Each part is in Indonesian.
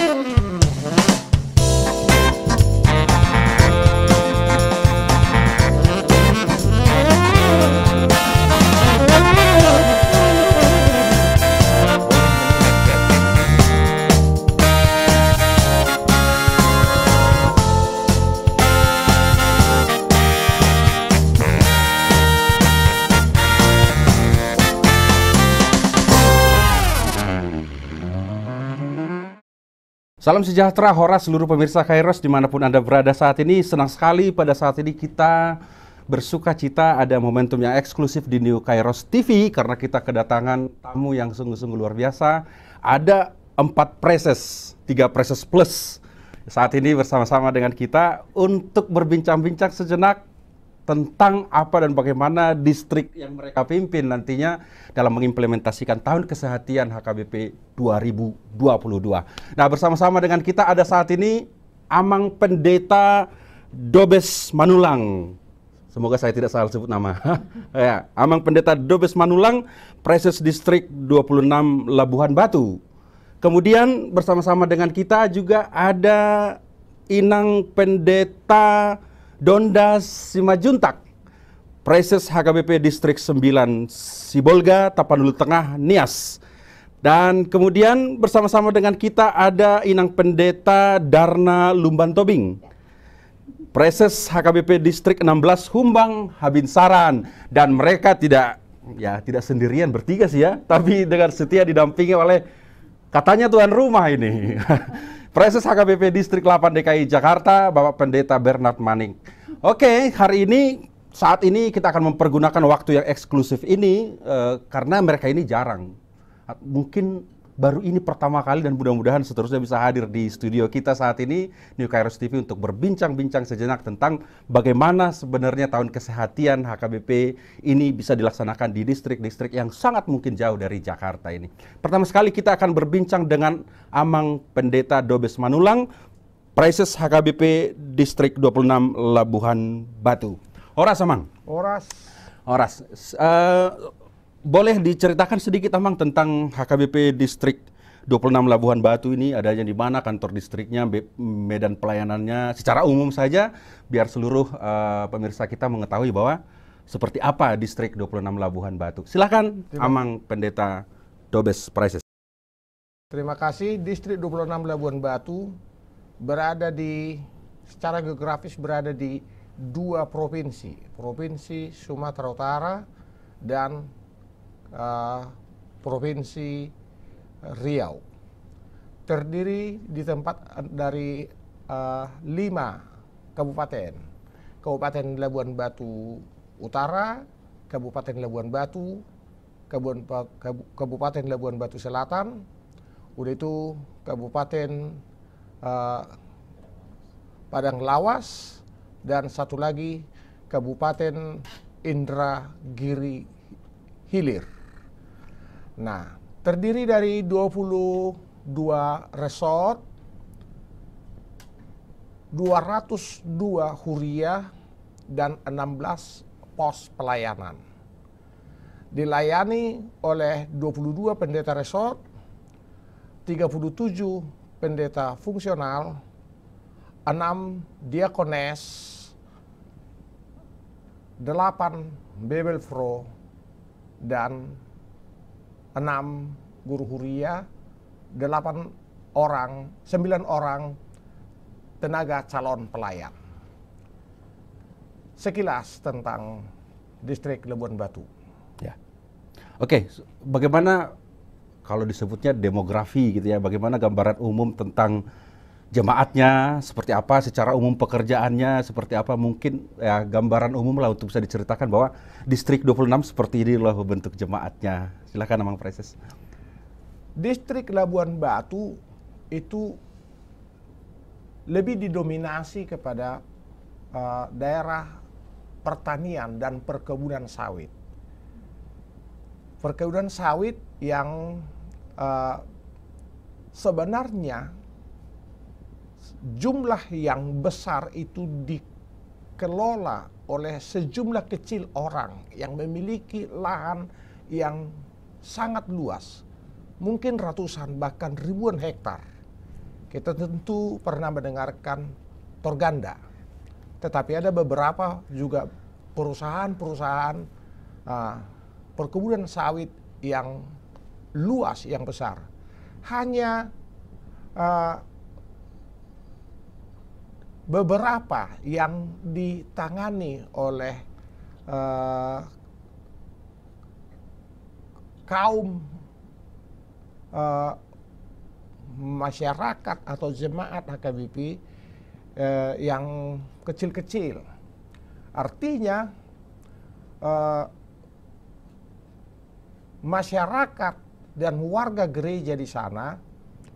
Thank you. Salam sejahtera Horas seluruh pemirsa Kairos dimanapun Anda berada saat ini. Senang sekali pada saat ini kita bersuka cita ada momentum yang eksklusif di New Kairos TV karena kita kedatangan tamu yang sungguh-sungguh luar biasa. Ada empat preses, tiga preses plus. Saat ini bersama-sama dengan kita untuk berbincang-bincang sejenak tentang apa dan bagaimana distrik yang mereka pimpin nantinya dalam mengimplementasikan tahun kesehatian HKBP 2022. Nah, bersama-sama dengan kita ada saat ini Amang Pendeta Dobes Manulang. Semoga saya tidak salah sebut nama. ya, Amang Pendeta Dobes Manulang, Preses Distrik 26 Labuhan Batu. Kemudian bersama-sama dengan kita juga ada Inang Pendeta Donda Simajuntak, Preses HKBP Distrik 9 Sibolga, Tapanuli Tengah, Nias. Dan kemudian bersama-sama dengan kita ada Inang Pendeta Darna Lumban Tobing. Preses HKBP Distrik 16 Humbang Habinsaran dan mereka tidak ya tidak sendirian bertiga sih ya, tapi dengan setia didampingi oleh katanya tuan rumah ini. Preses HKBP Distrik 8 DKI Jakarta, Bapak Pendeta Bernard Maning. Oke, okay, hari ini saat ini kita akan mempergunakan waktu yang eksklusif ini uh, karena mereka ini jarang. Mungkin baru ini pertama kali dan mudah-mudahan seterusnya bisa hadir di studio kita saat ini New Kairos TV untuk berbincang-bincang sejenak tentang bagaimana sebenarnya tahun kesehatian HKBP ini bisa dilaksanakan di distrik-distrik yang sangat mungkin jauh dari Jakarta ini. Pertama sekali kita akan berbincang dengan Amang Pendeta Dobes Manulang, Preses HKBP Distrik 26 Labuhan Batu. Oras Amang. Oras. Oras. Uh, eh, boleh diceritakan sedikit Amang tentang HKBP Distrik 26 Labuhan Batu ini adanya di mana kantor distriknya, medan pelayanannya secara umum saja biar seluruh uh, pemirsa kita mengetahui bahwa seperti apa distrik 26 Labuhan Batu. Silakan Amang Pendeta Dobes Prices. Terima kasih. Distrik 26 Labuhan Batu berada di secara geografis berada di dua provinsi, Provinsi Sumatera Utara dan Eh, Provinsi Riau. Terdiri di tempat eh, dari uh, lima kabupaten. Kabupaten Labuan Batu Utara, Kabupaten Labuan Batu, Kabupaten Labuan Batu Selatan, udah itu Kabupaten uh, Padang Lawas, dan satu lagi Kabupaten Indragiri Hilir. Nah, terdiri dari 22 resort, 202 huriah, dan 16 pos pelayanan. Dilayani oleh 22 pendeta resort, 37 pendeta fungsional, 6 diakones, 8 pro, dan enam guru huria, delapan orang, sembilan orang tenaga calon pelayan. Sekilas tentang distrik Lebuan Batu. Ya. Oke, okay, bagaimana kalau disebutnya demografi gitu ya, bagaimana gambaran umum tentang jemaatnya seperti apa, secara umum pekerjaannya seperti apa, mungkin ya gambaran umum lah untuk bisa diceritakan bahwa distrik 26 seperti ini inilah bentuk jemaatnya Silakan Bang preses Distrik Labuan Batu itu lebih didominasi kepada uh, daerah pertanian dan perkebunan sawit. Perkebunan sawit yang uh, sebenarnya jumlah yang besar itu dikelola oleh sejumlah kecil orang yang memiliki lahan yang sangat luas, mungkin ratusan bahkan ribuan hektar. Kita tentu pernah mendengarkan Torganda, tetapi ada beberapa juga perusahaan-perusahaan uh, perkebunan sawit yang luas, yang besar. Hanya uh, beberapa yang ditangani oleh uh, kaum uh, masyarakat atau jemaat HKBP uh, eh, yang kecil-kecil. Artinya uh, masyarakat dan warga gereja di sana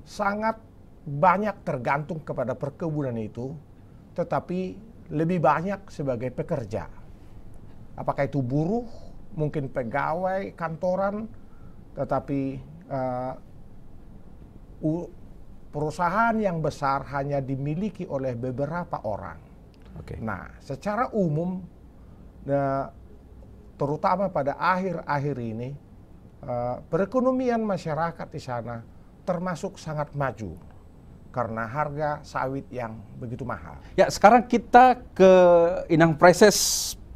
sangat banyak tergantung kepada perkebunan itu, tetapi lebih banyak sebagai pekerja. Apakah itu buruh, mungkin pegawai kantoran, tetapi uh, perusahaan yang besar hanya dimiliki oleh beberapa orang. Okay. Nah, secara umum, uh, terutama pada akhir-akhir ini, uh, perekonomian masyarakat di sana termasuk sangat maju karena harga sawit yang begitu mahal. Ya, sekarang kita ke Inang Preses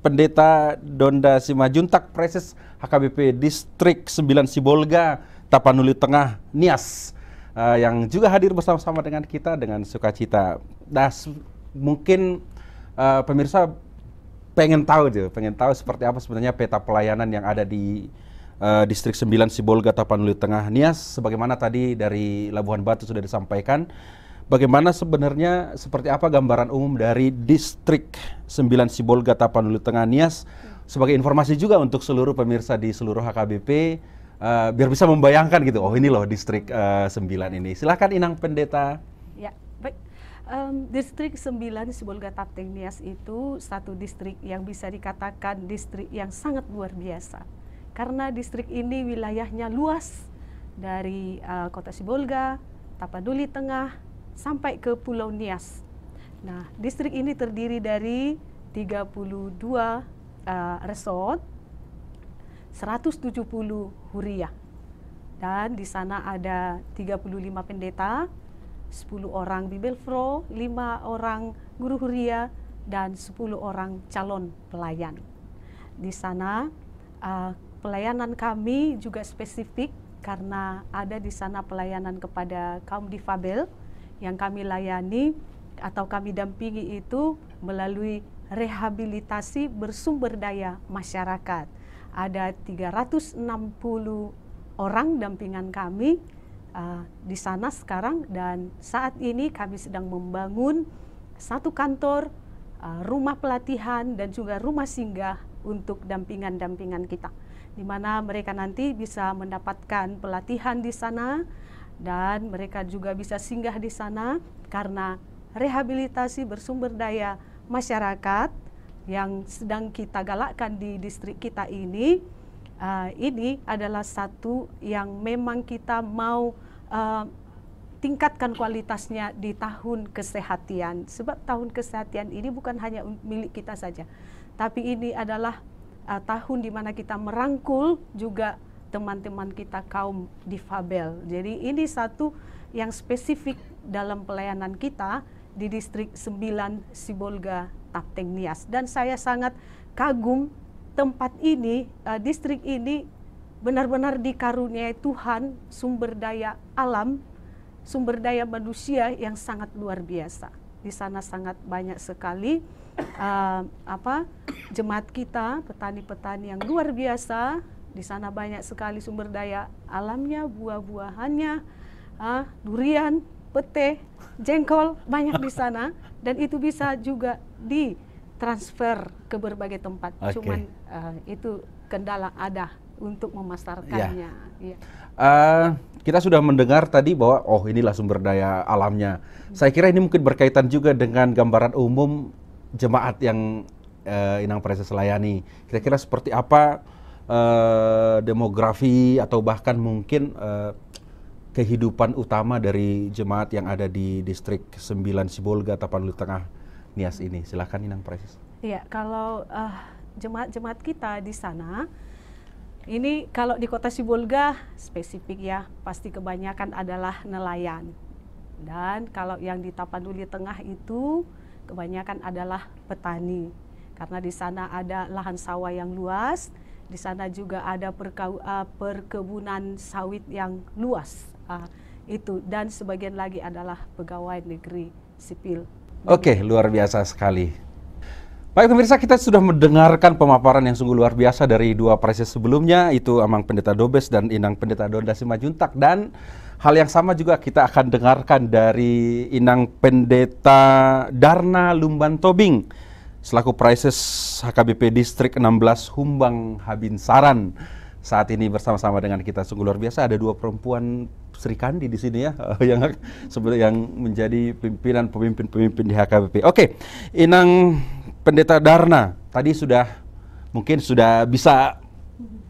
Pendeta Donda Simajuntak Preses HKBP Distrik 9 Sibolga, Tapanuli Tengah, Nias uh, yang juga hadir bersama-sama dengan kita dengan sukacita. Nah, mungkin uh, pemirsa pengen tahu tuh, pengen tahu seperti apa sebenarnya peta pelayanan yang ada di uh, Distrik 9 Sibolga, Tapanuli Tengah, Nias sebagaimana tadi dari Labuhan Batu sudah disampaikan bagaimana sebenarnya seperti apa gambaran umum dari distrik 9 Sibolga Tapanuli Tengah Nias ya. sebagai informasi juga untuk seluruh pemirsa di seluruh HKBP uh, eh, biar bisa membayangkan gitu oh ini loh distrik uh, eh, 9 ini silahkan Inang Pendeta ya baik um, distrik 9 Sibolga Tapanuli Nias itu satu distrik yang bisa dikatakan distrik yang sangat luar biasa karena distrik ini wilayahnya luas dari uh, kota Sibolga Tapanuli Tengah sampai ke Pulau Nias. Nah, distrik ini terdiri dari 32 uh, eh, resort, 170 huria, Dan di sana ada 35 pendeta, 10 orang bibelfro, 5 orang guru huria, dan 10 orang calon pelayan. Di sana uh, pelayanan kami juga spesifik karena ada di sana pelayanan kepada kaum difabel, yang kami layani atau kami dampingi itu melalui rehabilitasi bersumber daya masyarakat. Ada 360 orang dampingan kami uh, di sana sekarang dan saat ini kami sedang membangun satu kantor, uh, rumah pelatihan dan juga rumah singgah untuk dampingan-dampingan kita. Di mana mereka nanti bisa mendapatkan pelatihan di sana, dan mereka juga bisa singgah di sana karena rehabilitasi bersumber daya masyarakat yang sedang kita galakkan di distrik kita ini uh, ini adalah satu yang memang kita mau uh, tingkatkan kualitasnya di tahun kesehatian sebab tahun kesehatan ini bukan hanya milik kita saja tapi ini adalah uh, tahun di mana kita merangkul juga teman-teman kita kaum difabel. Jadi ini satu yang spesifik dalam pelayanan kita di distrik 9 Sibolga Tapteng Nias dan saya sangat kagum tempat ini uh, distrik ini benar-benar dikaruniai Tuhan sumber daya alam sumber daya manusia yang sangat luar biasa di sana sangat banyak sekali uh, apa jemaat kita petani-petani yang luar biasa di sana banyak sekali sumber daya alamnya, buah-buahannya, ah, durian, pete, jengkol banyak di sana dan itu bisa juga ditransfer ke berbagai tempat. Okay. Cuman uh, itu kendala ada untuk memasarkannya. Ya. Ya. Uh, kita sudah mendengar tadi bahwa oh inilah sumber daya alamnya. Saya kira ini mungkin berkaitan juga dengan gambaran umum jemaat yang uh, Inang Preses selayani. Kira-kira seperti apa uh, demografi atau bahkan mungkin uh, kehidupan utama dari jemaat yang ada di distrik 9 Sibolga Tapanuli Tengah Nias ini. Silahkan Inang Presis. Iya, kalau jemaat eh, jemaat-jemaat kita di sana ini kalau di kota Sibolga spesifik ya, pasti kebanyakan adalah nelayan. Dan kalau yang di Tapanuli Tengah itu kebanyakan adalah petani. Karena di sana ada lahan sawah yang luas, di sana juga ada eh, perkebunan sawit yang luas. Uh, itu dan sebagian lagi adalah pegawai negeri sipil. Oke, okay, luar biasa sekali. Baik pemirsa, kita sudah mendengarkan pemaparan yang sungguh luar biasa dari dua presiden sebelumnya, itu Amang Pendeta Dobes dan Inang Pendeta Donda Simajuntak. Dan hal yang sama juga kita akan dengarkan dari Inang Pendeta Darna Lumban Tobing selaku Prices HKBP Distrik 16 Humbang Habinsaran. Saat ini bersama-sama dengan kita sungguh luar biasa ada dua perempuan Sri Kandi di sini ya yang yang menjadi pimpinan pemimpin-pemimpin di HKBP. Oke, Inang Pendeta Darna tadi sudah mungkin sudah bisa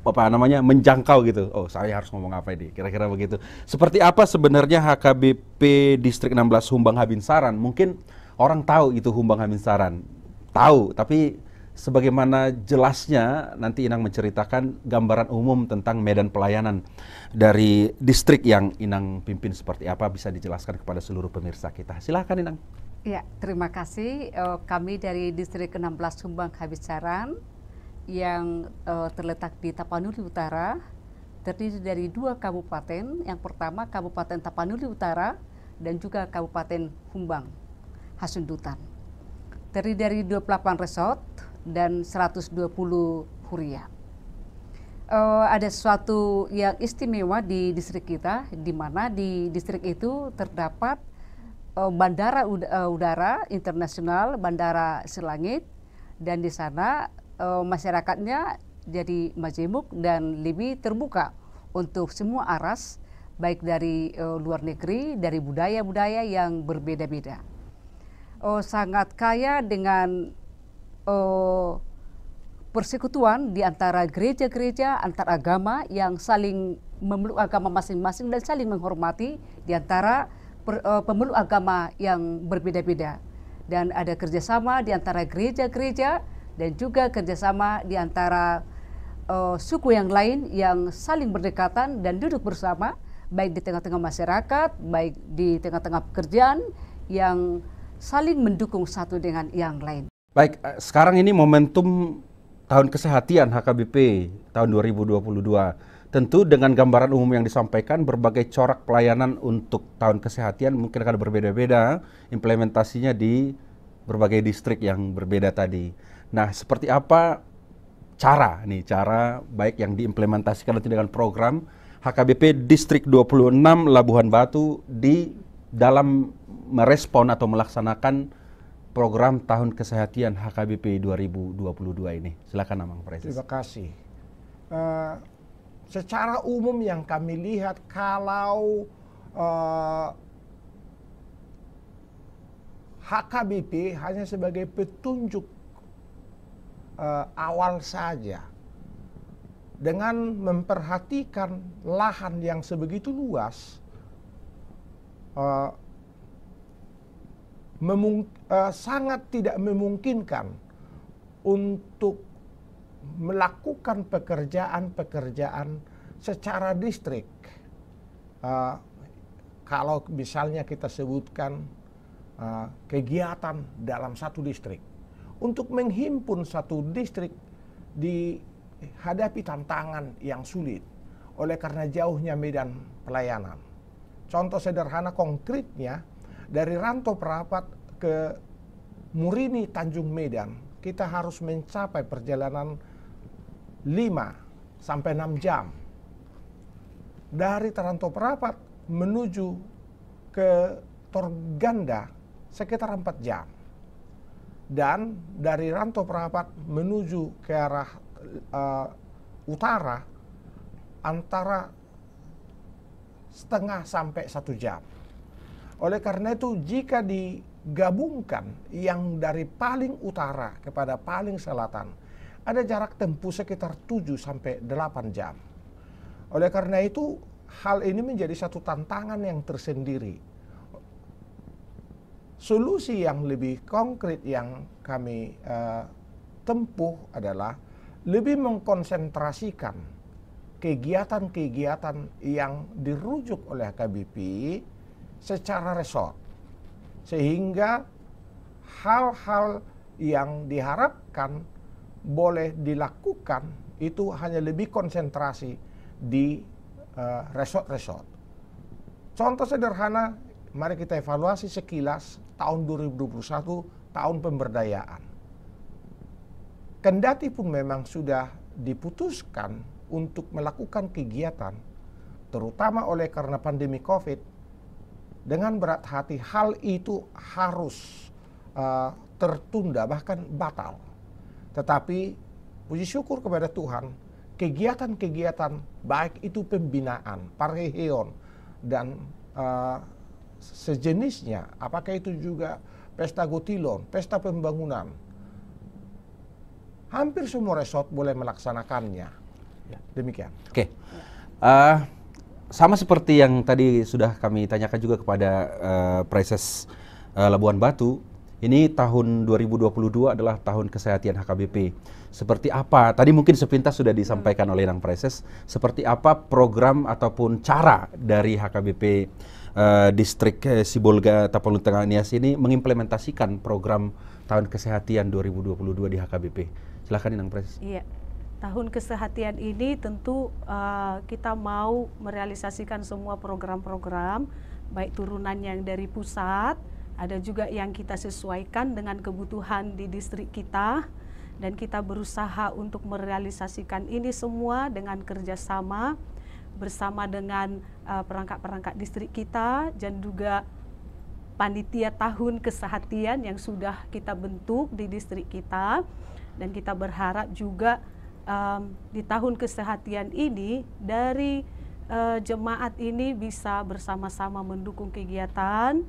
apa namanya menjangkau gitu. Oh, saya harus ngomong apa ini? Kira-kira begitu. Seperti apa sebenarnya HKBP Distrik 16 Humbang Habinsaran? Mungkin orang tahu itu Humbang Habinsaran tahu, tapi sebagaimana jelasnya nanti Inang menceritakan gambaran umum tentang medan pelayanan dari distrik yang Inang pimpin seperti apa bisa dijelaskan kepada seluruh pemirsa kita. Silahkan Inang. Ya, terima kasih. Eh, kami dari distrik 16 Sumbang Kabisaran yang eh, terletak di Tapanuli Utara terdiri dari dua kabupaten. Yang pertama Kabupaten Tapanuli Utara dan juga Kabupaten Humbang, Hasundutan terdiri dari 28 resort dan 120 huria. Uh, ada sesuatu yang istimewa di distrik kita, di mana di distrik itu terdapat uh, bandara udara, eh, udara internasional, bandara Selangit, dan di sana uh, masyarakatnya jadi majemuk dan lebih terbuka untuk semua aras, baik dari uh, luar negeri, dari budaya-budaya yang berbeda-beda oh, sangat kaya dengan oh, persekutuan di antara gereja-gereja antar agama yang saling memeluk agama masing-masing dan saling menghormati di antara per, oh, pemeluk agama yang berbeda-beda dan ada kerjasama di antara gereja-gereja dan juga kerjasama di antara uh, suku yang lain yang saling berdekatan dan duduk bersama baik di tengah-tengah masyarakat baik di tengah-tengah pekerjaan yang saling mendukung satu dengan yang lain. Baik, eh, sekarang ini momentum tahun kesehatian HKBP tahun 2022. Tentu dengan gambaran umum yang disampaikan, berbagai corak pelayanan untuk tahun kesehatian mungkin akan berbeda-beda implementasinya di berbagai distrik yang berbeda tadi. Nah, seperti apa cara nih cara baik yang diimplementasikan nanti dengan program HKBP Distrik 26 Labuhan Batu di dalam merespon atau melaksanakan program tahun kesehatian HKBP 2022 ini. Silakan Amang presiden. Terima kasih. Uh, secara umum yang kami lihat kalau uh, eh, HKBP hanya sebagai petunjuk uh, awal saja dengan memperhatikan lahan yang sebegitu luas uh, memung, uh, sangat tidak memungkinkan untuk melakukan pekerjaan-pekerjaan secara distrik. Uh, eh, kalau misalnya kita sebutkan uh, kegiatan dalam satu distrik, untuk menghimpun satu distrik dihadapi tantangan yang sulit oleh karena jauhnya medan pelayanan. Contoh sederhana konkretnya, dari Rantau Perapat ke Murini Tanjung Medan, kita harus mencapai perjalanan 5 sampai 6 jam. Dari Taranto Perapat menuju ke Torganda sekitar 4 jam. Dan dari Ranto Perapat menuju ke arah uh, utara antara setengah sampai satu jam. Oleh karena itu jika digabungkan yang dari paling utara kepada paling selatan ada jarak tempuh sekitar 7 sampai 8 jam. Oleh karena itu hal ini menjadi satu tantangan yang tersendiri. Solusi yang lebih konkret yang kami uh, tempuh adalah lebih mengkonsentrasikan kegiatan-kegiatan yang dirujuk oleh KBP secara resort. Sehingga hal-hal yang diharapkan boleh dilakukan itu hanya lebih konsentrasi di eh, resort-resort. Uh, Contoh sederhana, mari kita evaluasi sekilas tahun 2021, tahun pemberdayaan. Kendati pun memang sudah diputuskan untuk melakukan kegiatan, terutama oleh karena pandemi COVID, dengan berat hati hal itu harus uh, tertunda bahkan batal. Tetapi puji syukur kepada Tuhan, kegiatan-kegiatan baik itu pembinaan, parheon dan uh, sejenisnya, apakah itu juga pesta gotilon, pesta pembangunan. Hampir semua resort boleh melaksanakannya. Ya. Demikian. Oke. Okay. Uh, eh, sama seperti yang tadi sudah kami tanyakan juga kepada uh, eh, Prices uh, eh, Labuan Batu, ini tahun 2022 adalah tahun kesehatan HKBP. Seperti apa? Tadi mungkin sepintas sudah disampaikan oleh Nang Prices, seperti apa program ataupun cara dari HKBP uh, eh, distrik uh, Sibolga Tapalun Tengah Nias ini mengimplementasikan program tahun kesehatan 2022 di HKBP. Silakan Nang Prices. Iya tahun kesehatian ini tentu uh, kita mau merealisasikan semua program-program baik turunan yang dari pusat ada juga yang kita sesuaikan dengan kebutuhan di distrik kita dan kita berusaha untuk merealisasikan ini semua dengan kerjasama bersama dengan eh, perangkat-perangkat uh, perangkat -perangkat distrik kita dan juga panitia tahun kesehatian yang sudah kita bentuk di distrik kita dan kita berharap juga um, di tahun kesehatian ini dari uh, jemaat ini bisa bersama-sama mendukung kegiatan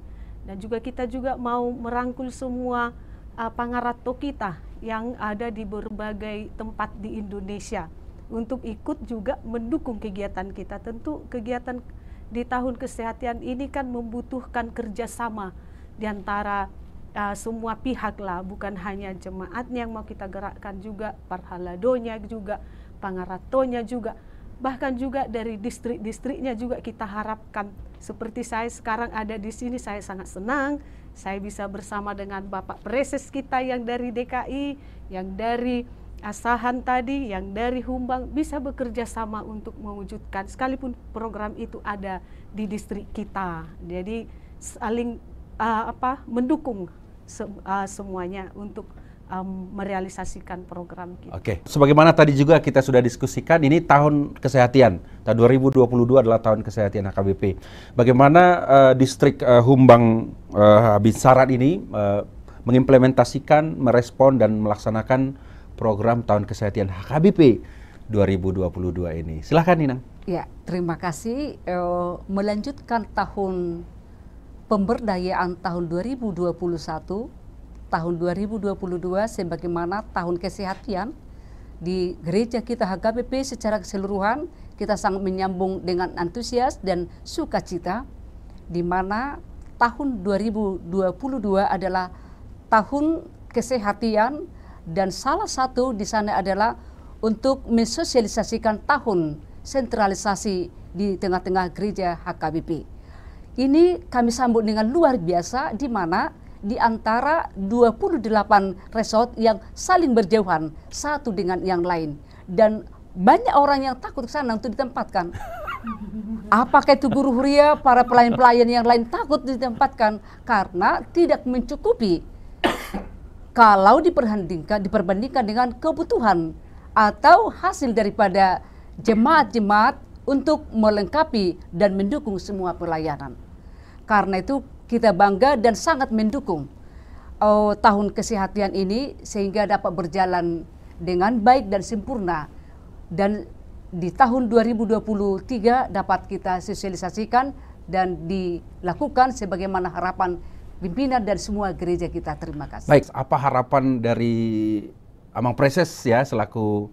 dan juga kita juga mau merangkul semua uh, pangarato kita yang ada di berbagai tempat di Indonesia untuk ikut juga mendukung kegiatan kita. Tentu kegiatan di tahun kesehatan ini kan membutuhkan kerjasama di antara uh, semua pihak lah, bukan hanya jemaatnya yang mau kita gerakkan juga, parhaladonya juga, pangaratonya juga, bahkan juga dari distrik-distriknya juga kita harapkan. Seperti saya sekarang ada di sini, saya sangat senang, saya bisa bersama dengan Bapak Preses kita yang dari DKI, yang dari Asahan tadi, yang dari Humbang bisa bekerja sama untuk mewujudkan sekalipun program itu ada di distrik kita. Jadi saling uh, apa mendukung se uh, semuanya untuk um, merealisasikan program kita. Oke, okay. sebagaimana tadi juga kita sudah diskusikan, ini tahun kesehatan. Tahun 2022 adalah tahun kesehatan HKBP. Bagaimana uh, distrik uh, Humbang uh, Binsarat ini uh, mengimplementasikan, merespon dan melaksanakan program tahun kesehatan HKBP 2022 ini. Silahkan Nina. Ya, terima kasih. Uh, melanjutkan tahun pemberdayaan tahun 2021, tahun 2022 sebagaimana tahun kesehatian di gereja kita HKBP secara keseluruhan kita sangat menyambung dengan antusias dan sukacita di mana tahun 2022 adalah tahun kesehatian dan salah satu di sana adalah untuk mensosialisasikan tahun sentralisasi di tengah-tengah gereja HKBP ini kami sambut dengan luar biasa di mana di antara 28 resort yang saling berjauhan satu dengan yang lain dan banyak orang yang takut ke sana untuk ditempatkan. Apakah itu guru huria, para pelayan-pelayan yang lain takut ditempatkan karena tidak mencukupi kalau diperbandingkan diperbandingkan dengan kebutuhan atau hasil daripada jemaat-jemaat untuk melengkapi dan mendukung semua pelayanan. Karena itu kita bangga dan sangat mendukung uh, tahun kesehatan ini sehingga dapat berjalan dengan baik dan sempurna dan di tahun 2023 dapat kita sosialisasikan dan dilakukan sebagaimana harapan pimpinan dan semua gereja kita. Terima kasih. Baik, apa harapan dari Amang Preses ya selaku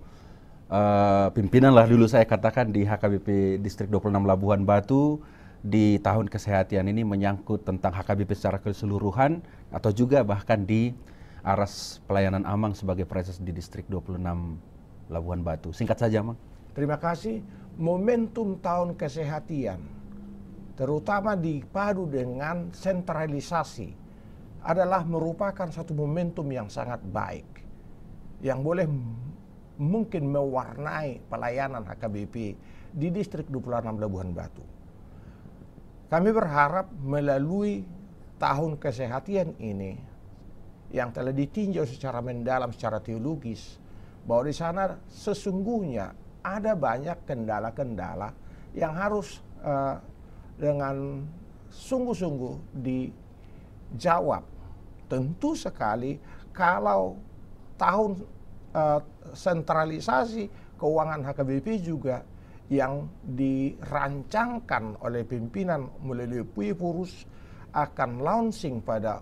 uh, pimpinan lah dulu saya katakan di HKBP Distrik 26 Labuhan Batu di tahun kesehatan ini menyangkut tentang HKBP secara keseluruhan atau juga bahkan di aras pelayanan Amang sebagai proses di distrik 26 Labuhan Batu. Singkat saja, Mang. Terima kasih. Momentum tahun kesehatan terutama dipadu dengan sentralisasi adalah merupakan satu momentum yang sangat baik yang boleh mungkin mewarnai pelayanan HKBP di distrik 26 Labuhan Batu. Kami berharap melalui tahun kesehatian ini yang telah ditinjau secara mendalam secara teologis bahwa di sana sesungguhnya ada banyak kendala-kendala yang harus uh, dengan sungguh-sungguh dijawab. Tentu sekali kalau tahun uh, sentralisasi keuangan HKBP juga yang dirancangkan oleh pimpinan melalui Puipurus akan launching pada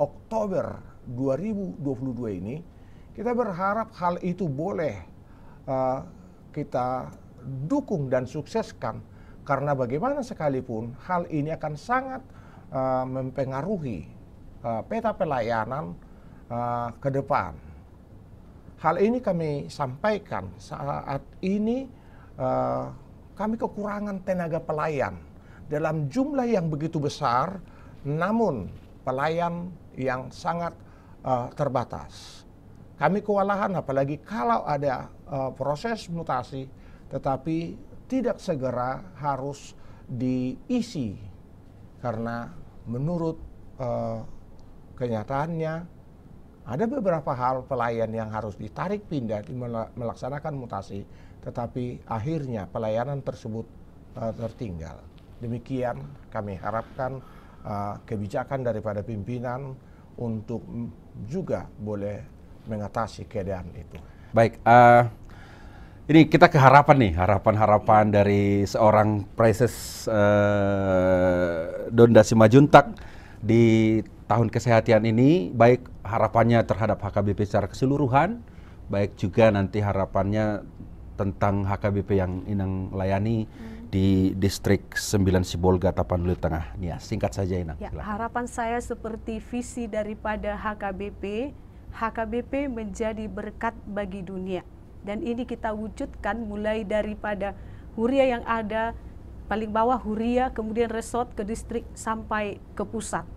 Oktober 2022 ini, kita berharap hal itu boleh uh, kita dukung dan sukseskan karena bagaimana sekalipun hal ini akan sangat uh, mempengaruhi uh, peta pelayanan uh, ke depan. Hal ini kami sampaikan saat ini Eh, kami kekurangan tenaga pelayan dalam jumlah yang begitu besar, namun pelayan yang sangat uh, terbatas. Kami kewalahan apalagi kalau ada uh, proses mutasi tetapi tidak segera harus diisi karena menurut uh, kenyataannya ada beberapa hal pelayan yang harus ditarik pindah melaksanakan mutasi tetapi akhirnya pelayanan tersebut uh, tertinggal. Demikian kami harapkan uh, kebijakan daripada pimpinan untuk juga boleh mengatasi keadaan itu. Baik, uh, ini kita keharapan nih, harapan-harapan iya. dari seorang Prises uh, Donda Simajuntak di tahun kesehatan ini, baik harapannya terhadap HKBP secara keseluruhan, baik juga nanti harapannya tentang HKBP yang Inang layani hmm. di distrik 9 Sibolga Tapanuli Tengah. Ya, singkat saja Inang. Ya, harapan saya seperti visi daripada HKBP, HKBP menjadi berkat bagi dunia. Dan ini kita wujudkan mulai daripada huria yang ada paling bawah huria, kemudian resort ke distrik sampai ke pusat.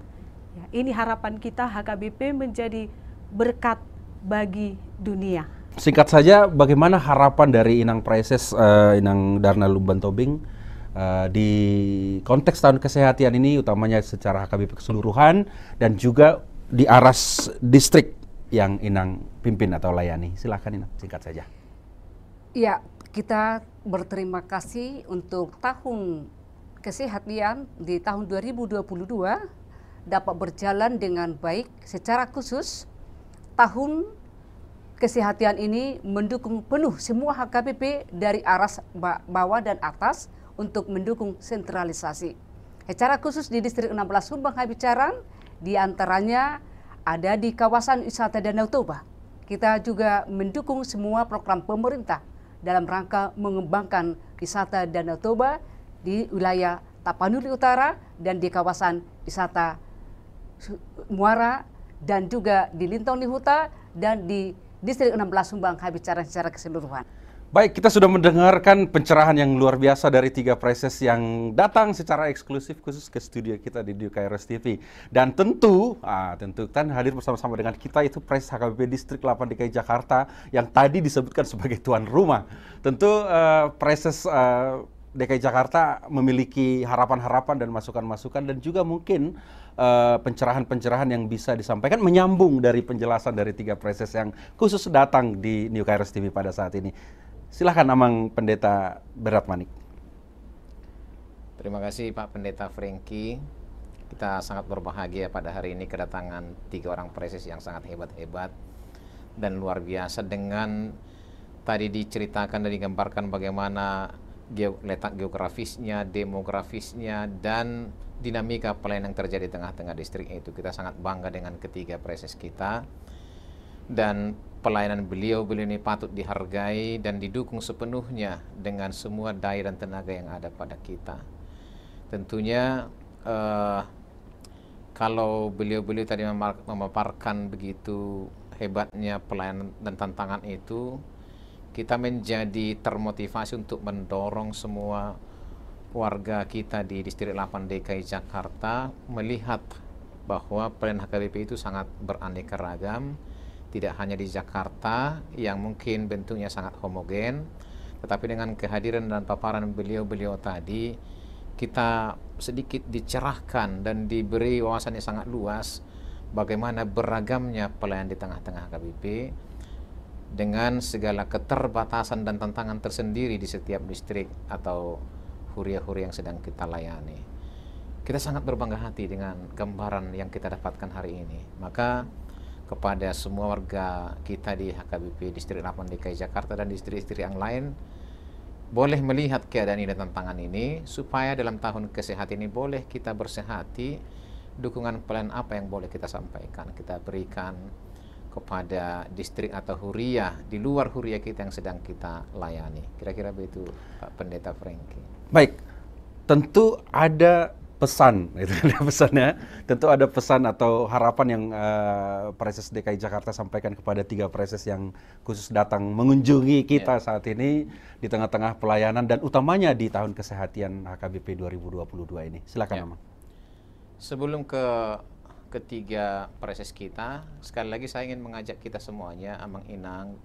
Ya, ini harapan kita HKBP menjadi berkat bagi dunia singkat saja bagaimana harapan dari Inang Prices uh, Inang Darna Lumban Tobing uh, di konteks tahun kesehatan ini utamanya secara HKBP keseluruhan dan juga di aras distrik yang Inang pimpin atau layani. Silahkan Inang, singkat saja. Ya, kita berterima kasih untuk tahun kesehatan di tahun 2022 dapat berjalan dengan baik secara khusus tahun kesehatan ini mendukung penuh semua HKPP dari aras bawah dan atas untuk mendukung sentralisasi. Secara khusus di Distrik 16 Sumbang Habicaran, di antaranya ada di kawasan wisata Danau Toba. Kita juga mendukung semua program pemerintah dalam rangka mengembangkan wisata Danau Toba di wilayah Tapanuli Utara dan di kawasan wisata Muara dan juga di Lintong Nihuta dan di Distrik 16 Sumbang kami bicara secara keseluruhan. Baik, kita sudah mendengarkan pencerahan yang luar biasa dari tiga preses yang datang secara eksklusif khusus ke studio kita di Kairos TV. Dan tentu, ah, tentu kan hadir bersama-sama dengan kita itu preses HKBP Distrik 8 DKI Jakarta yang tadi disebutkan sebagai tuan rumah. Tentu uh, eh, preses uh, eh, DKI Jakarta memiliki harapan-harapan dan masukan-masukan dan juga mungkin Eh, pencerahan-pencerahan yang bisa disampaikan menyambung dari penjelasan dari tiga preses yang khusus datang di New Kairos TV pada saat ini. Silahkan Amang Pendeta Berat Manik. Terima kasih Pak Pendeta Franky. Kita sangat berbahagia pada hari ini kedatangan tiga orang preses yang sangat hebat-hebat dan luar biasa dengan tadi diceritakan dan digambarkan bagaimana letak geografisnya, demografisnya, dan dinamika pelayanan yang terjadi di tengah-tengah distrik itu. Kita sangat bangga dengan ketiga preses kita. Dan pelayanan beliau, beliau ini patut dihargai dan didukung sepenuhnya dengan semua daya dan tenaga yang ada pada kita. Tentunya uh, kalau beliau-beliau tadi memaparkan begitu hebatnya pelayanan dan tantangan itu, kita menjadi termotivasi untuk mendorong semua warga kita di Distrik 8 DKI Jakarta melihat bahwa pelayanan HKBP itu sangat beraneka ragam, tidak hanya di Jakarta yang mungkin bentuknya sangat homogen, tetapi dengan kehadiran dan paparan beliau-beliau tadi, kita sedikit dicerahkan dan diberi wawasan yang sangat luas bagaimana beragamnya pelayan di tengah-tengah HKBP dengan segala keterbatasan dan tantangan tersendiri di setiap distrik atau huria huri yang sedang kita layani. Kita sangat berbangga hati dengan gambaran yang kita dapatkan hari ini. Maka kepada semua warga kita di HKBP Distrik 8 DKI Jakarta dan distrik-distrik yang lain boleh melihat keadaan ini dan tantangan ini supaya dalam tahun kesehatan ini boleh kita bersehati dukungan plan apa yang boleh kita sampaikan, kita berikan kepada distrik atau huria di luar huria kita yang sedang kita layani. Kira-kira begitu Pak Pendeta Franky. Baik, tentu ada pesan, itu ada pesannya. Tentu ada pesan atau harapan yang uh, eh, Preses DKI Jakarta sampaikan kepada tiga preses yang khusus datang mengunjungi kita yeah. saat ini di tengah-tengah pelayanan dan utamanya di tahun kesehatan HKBP 2022 ini. Silakan, yeah. Sebelum ke ketiga proses kita. Sekali lagi saya ingin mengajak kita semuanya, Amang Inang,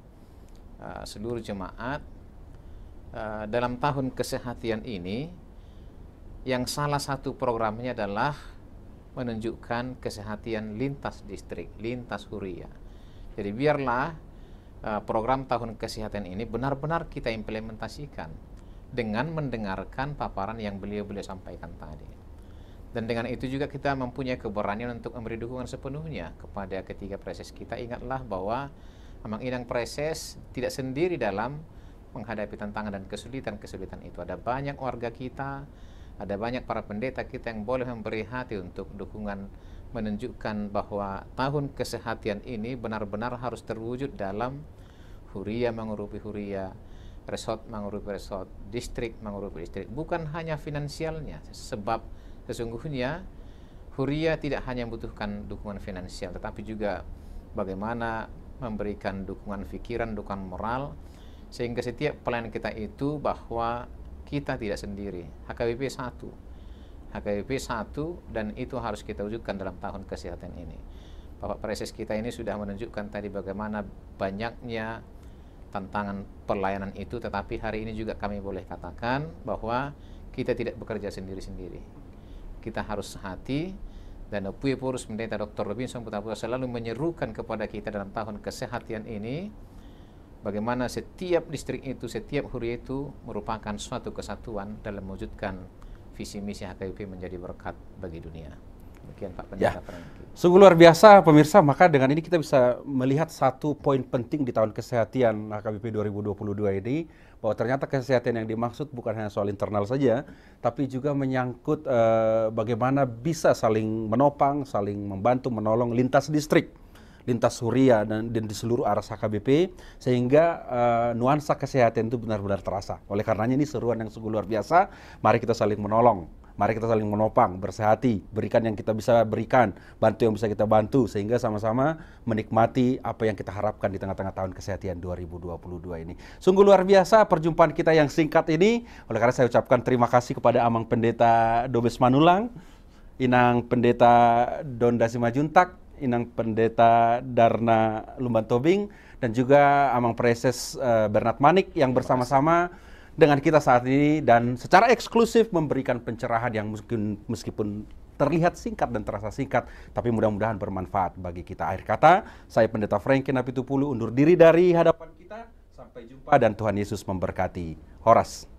uh, seluruh jemaat, uh, dalam tahun kesehatian ini, yang salah satu programnya adalah menunjukkan kesehatian lintas distrik, lintas huria. Jadi biarlah eh, program tahun kesehatan ini benar-benar kita implementasikan dengan mendengarkan paparan yang beliau-beliau sampaikan tadi. Dan dengan itu juga kita mempunyai keberanian untuk memberi dukungan sepenuhnya kepada ketiga preses kita. Ingatlah bahwa memang Inang Preses tidak sendiri dalam menghadapi tantangan dan kesulitan-kesulitan itu. Ada banyak warga kita, ada banyak para pendeta kita yang boleh memberi hati untuk dukungan menunjukkan bahwa tahun kesehatian ini benar-benar harus terwujud dalam huria mengurupi huria, resort mengurupi resort, distrik mengurupi distrik. Bukan hanya finansialnya, sebab sesungguhnya Huria tidak hanya membutuhkan dukungan finansial tetapi juga bagaimana memberikan dukungan pikiran, dukungan moral sehingga setiap pelayanan kita itu bahwa kita tidak sendiri. HKBP satu. HKBP satu dan itu harus kita wujudkan dalam tahun kesehatan ini. Bapak Preses kita ini sudah menunjukkan tadi bagaimana banyaknya tantangan pelayanan itu tetapi hari ini juga kami boleh katakan bahwa kita tidak bekerja sendiri-sendiri kita harus hati dan Puy Purus Mendeta Dr. Robinson Putra Putra selalu menyerukan kepada kita dalam tahun kesehatian ini bagaimana setiap distrik itu, setiap huri itu merupakan suatu kesatuan dalam mewujudkan visi misi HKBP menjadi berkat bagi dunia. Demikian Pak Pendeta. Ya. Sungguh luar biasa pemirsa, maka dengan ini kita bisa melihat satu poin penting di tahun kesehatian HKBP 2022 ini bahwa ternyata kesehatan yang dimaksud bukan hanya soal internal saja, tapi juga menyangkut uh, bagaimana bisa saling menopang, saling membantu, menolong lintas distrik lintas Suria dan, dan di seluruh arah KBP sehingga uh, nuansa kesehatan itu benar-benar terasa. Oleh karenanya ini seruan yang sungguh luar biasa. Mari kita saling menolong Mari kita saling menopang, bersehati, berikan yang kita bisa berikan, bantu yang bisa kita bantu, sehingga sama-sama menikmati apa yang kita harapkan di tengah-tengah tahun kesehatian 2022 ini. Sungguh luar biasa perjumpaan kita yang singkat ini. Oleh karena saya ucapkan terima kasih kepada Amang Pendeta Dobes Manulang, Inang Pendeta Donda Juntak, Inang Pendeta Darna Lumbantobing, dan juga Amang Preses eh, Bernard Manik yang bersama-sama dengan kita saat ini dan secara eksklusif memberikan pencerahan yang mungkin meskipun terlihat singkat dan terasa singkat, tapi mudah-mudahan bermanfaat bagi kita. Akhir kata, saya Pendeta Franky Napitupulu undur diri dari hadapan kita. Sampai jumpa dan Tuhan Yesus memberkati. Horas.